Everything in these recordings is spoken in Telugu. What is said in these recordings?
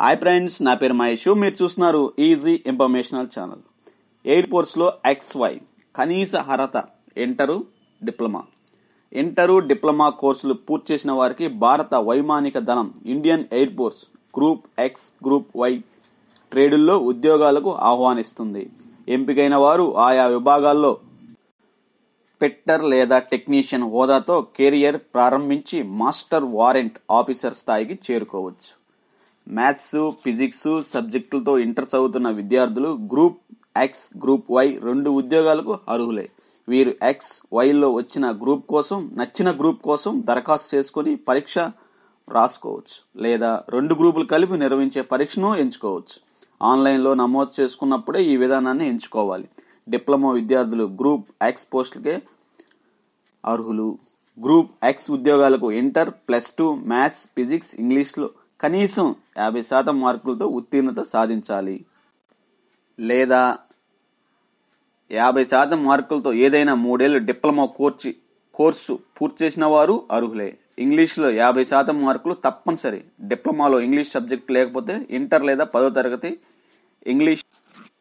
హాయ్ ఫ్రెండ్స్ నా పేరు మహేష్ మీరు చూస్తున్నారు ఈజీ ఇన్ఫర్మేషనల్ ఛానల్ ఫోర్స్లో ఎక్స్ వై కనీస అర్హత ఇంటరు డిప్లొమా ఇంటరు డిప్లొమా కోర్సులు పూర్తి చేసిన వారికి భారత వైమానిక దళం Indian air force group X group Y ట్రేడుల్లో ఉద్యోగాలకు ఆహ్వానిస్తుంది ఎంపికైన వారు ఆయా విభాగాల్లో పెట్టర్ లేదా టెక్నీషియన్ హోదాతో కెరియర్ ప్రారంభించి మాస్టర్ వారెంట్ ఆఫీసర్ స్థాయికి చేరుకోవచ్చు మ్యాథ్స్ ఫిజిక్స్ సబ్జెక్టులతో ఇంటర్ చదువుతున్న విద్యార్థులు గ్రూప్ ఎక్స్ గ్రూప్ వై రెండు ఉద్యోగాలకు అర్హులే వీరు ఎక్స్ వైలో వచ్చిన గ్రూప్ కోసం నచ్చిన గ్రూప్ కోసం దరఖాస్తు చేసుకొని పరీక్ష రాసుకోవచ్చు లేదా రెండు గ్రూపులు కలిపి నిర్వహించే పరీక్షను ఎంచుకోవచ్చు ఆన్లైన్లో నమోదు చేసుకున్నప్పుడే ఈ విధానాన్ని ఎంచుకోవాలి డిప్లొమా విద్యార్థులు గ్రూప్ ఎక్స్ పోస్టులకే అర్హులు గ్రూప్ ఎక్స్ ఉద్యోగాలకు inter plus two maths physics ఇంగ్లీష్లో కనీసం యాభై శాతం మార్కులతో ఉత్తీర్ణత సాధించాలి లేదా యాభై శాతం మార్కులతో ఏదైనా మూడేళ్ళు డిప్లొమా కోర్చి కోర్సు పూర్తి చేసిన వారు అర్హులే ఇంగ్లీష్లో యాభై శాతం మార్కులు తప్పనిసరి డిప్లొమాలో ఇంగ్లీష్ సబ్జెక్ట్ లేకపోతే ఇంటర్ లేదా పదో తరగతి ఇంగ్లీష్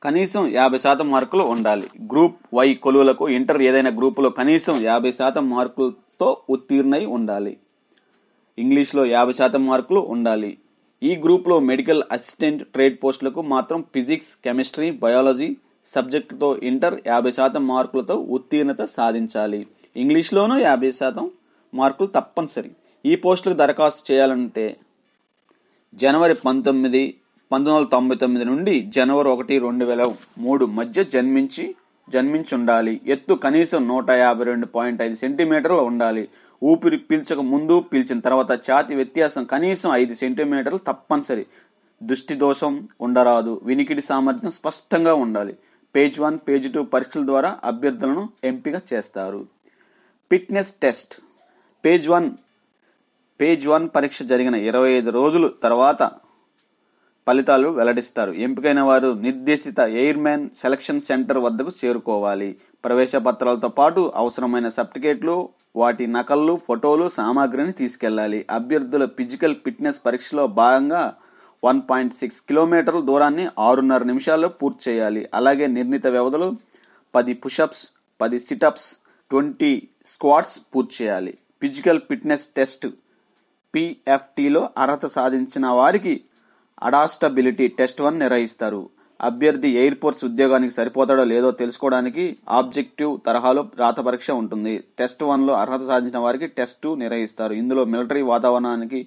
కనీసం యాభై శాతం మార్కులు ఉండాలి గ్రూప్ వై కొలువులకు ఇంటర్ ఏదైనా గ్రూపులో కనీసం యాభై శాతం మార్కులతో ఉత్తీర్ణై ఉండాలి ఇంగ్లీష్లో యాభై శాతం మార్కులు ఉండాలి ఈ గ్రూప్లో మెడికల్ అసిస్టెంట్ ట్రేడ్ పోస్టులకు మాత్రం ఫిజిక్స్ కెమిస్ట్రీ బయాలజీ సబ్జెక్టుతో ఇంటర్ యాభై శాతం మార్కులతో ఉత్తీర్ణత సాధించాలి ఇంగ్లీష్లోనూ యాభై శాతం మార్కులు తప్పనిసరి ఈ పోస్టులకు దరఖాస్తు చేయాలంటే జనవరి పంతొమ్మిది పంతొమ్మిది వందల తొంభై తొమ్మిది నుండి జనవరి ఒకటి రెండు వేల మూడు మధ్య జన్మించి జన్మించి ఉండాలి ఎత్తు కనీసం నూట యాభై రెండు పాయింట్ ఐదు సెంటీమీటర్లు ఉండాలి ఊపిరి పీల్చక ముందు పీల్చిన తర్వాత ఛాతి వ్యత్యాసం కనీసం ఐదు సెంటీమీటర్లు తప్పనిసరి దృష్టి దోషం ఉండరాదు వినికిడి సామర్థ్యం స్పష్టంగా ఉండాలి పేజ్ వన్ పేజ్ టూ పరీక్షల ద్వారా అభ్యర్థులను ఎంపిక చేస్తారు fitness test phase one phase one పరీక్ష జరిగిన ఇరవై ఐదు రోజులు తర్వాత ఫలితాలు వెల్లడిస్తారు ఎంపికైన వారు నిర్దేశిత ఎయిర్మ్యాన్ సెలక్షన్ సెంటర్ వద్దకు చేరుకోవాలి ప్రవేశ పత్రాలతో పాటు అవసరమైన సర్టిఫికేట్లు వాటి నకళ్ళు ఫోటోలు సామాగ్రిని తీసుకెళ్లాలి అభ్యర్థుల ఫిజికల్ ఫిట్నెస్ పరీక్షలో భాగంగా వన్ పాయింట్ సిక్స్ కిలోమీటర్ల దూరాన్ని ఆరున్నర నిమిషాల్లో పూర్తి చేయాలి అలాగే నిర్ణీత వ్యవధిలో పది పుషప్స్ పది సిటప్స్ ట్వంటీ స్క్వాడ్స్ పూర్తి చేయాలి ఫిజికల్ ఫిట్నెస్ టెస్ట్ పిఎఫ్టీలో అర్హత సాధించిన వారికి అడాస్టబిలిటీ టెస్ట్ వన్ నిర్వహిస్తారు అభ్యర్థి ఎయిర్ ఫోర్స్ ఉద్యోగానికి సరిపోతాడో లేదో తెలుసుకోవడానికి ఆబ్జెక్టివ్ తరహాలో రాత పరీక్ష ఉంటుంది టెస్ట్ వన్లో అర్హత సాధించిన వారికి టెస్ట్ టూ నిర్వహిస్తారు ఇందులో మిలిటరీ వాతావరణానికి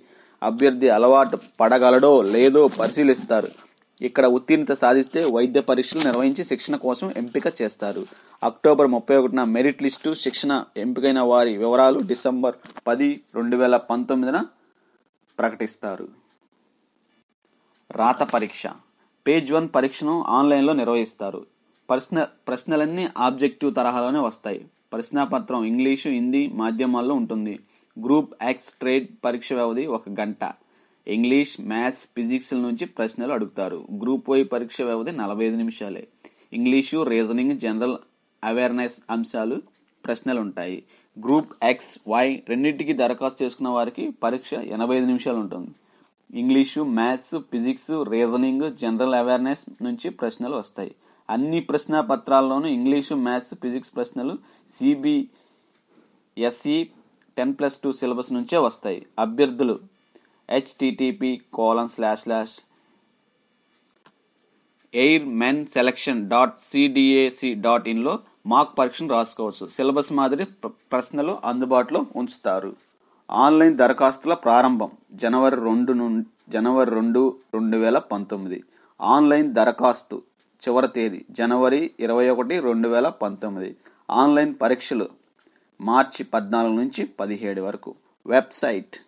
అభ్యర్థి అలవాటు పడగలడో లేదో పరిశీలిస్తారు ఇక్కడ ఉత్తీర్ణత సాధిస్తే వైద్య పరీక్షలు నిర్వహించి శిక్షణ కోసం ఎంపిక చేస్తారు అక్టోబర్ ముప్పై ఒకటిన మెరిట్ లిస్టు శిక్షణ ఎంపికైన వారి వివరాలు డిసెంబర్ పది రెండు వేల పంతొమ్మిదిన ప్రకటిస్తారు రాత పరీక్ష పేజ్ వన్ పరీక్షను ఆన్లైన్లో నిర్వహిస్తారు ప్రశ్న ప్రశ్నలన్నీ ఆబ్జెక్టివ్ తరహాలోనే వస్తాయి ప్రశ్నాపత్రం ఇంగ్లీషు హిందీ మాధ్యమాల్లో ఉంటుంది గ్రూప్ యాక్స్ ట్రేడ్ పరీక్ష వ్యవధి ఒక గంట ఇంగ్లీష్ మ్యాథ్స్ ఫిజిక్స్ నుంచి ప్రశ్నలు అడుగుతారు గ్రూప్ వై పరీక్ష వ్యవధి నలభై ఐదు నిమిషాలే ఇంగ్లీషు రీజనింగ్ జనరల్ అవేర్నెస్ అంశాలు ప్రశ్నలు ఉంటాయి గ్రూప్ ఎక్స్ వై రెండింటికి దరఖాస్తు చేసుకున్న వారికి పరీక్ష ఎనభై ఐదు నిమిషాలు ఉంటుంది English maths physics reasoning general awareness నుంచి ప్రశ్నలు వస్తాయి అన్ని ప్రశ్న పత్రాల్లోనూ ఇంగ్లీషు మ్యాథ్స్ ఫిజిక్స్ ప్రశ్నలు CBSE ten plus two syllabus నుంచే వస్తాయి అభ్యర్థులు HTTP colon slash slash airmen selection dot CDAC dot ఇన్లో మాక్ పరీక్షను రాసుకోవచ్చు సిలబస్ మాదిరి ప్రశ్నలు అందుబాటులో ఉంచుతారు ఆన్లైన్ దరఖాస్తుల ప్రారంభం జనవరి రెండు నుండి జనవరి రెండు రెండు వేల పంతొమ్మిది ఆన్లైన్ దరఖాస్తు చివరి తేదీ జనవరి ఇరవై ఒకటి రెండు వేల పంతొమ్మిది ఆన్లైన్ పరీక్షలు మార్చి పద్నాలుగు నుంచి పదిహేడు వరకు website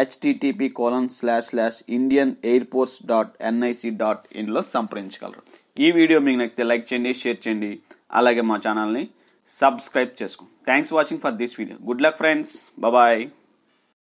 HTTP colon slash slash Indian air force dot NIC dot ఇన్లో సంప్రదించగలరు ఈ వీడియో మీకు నచ్చితే లైక్ చేయండి షేర్ చేయండి అలాగే మా ఛానల్ని సబ్స్క్రైబ్ చేసుకోండి thanks watching for this video good luck friends bye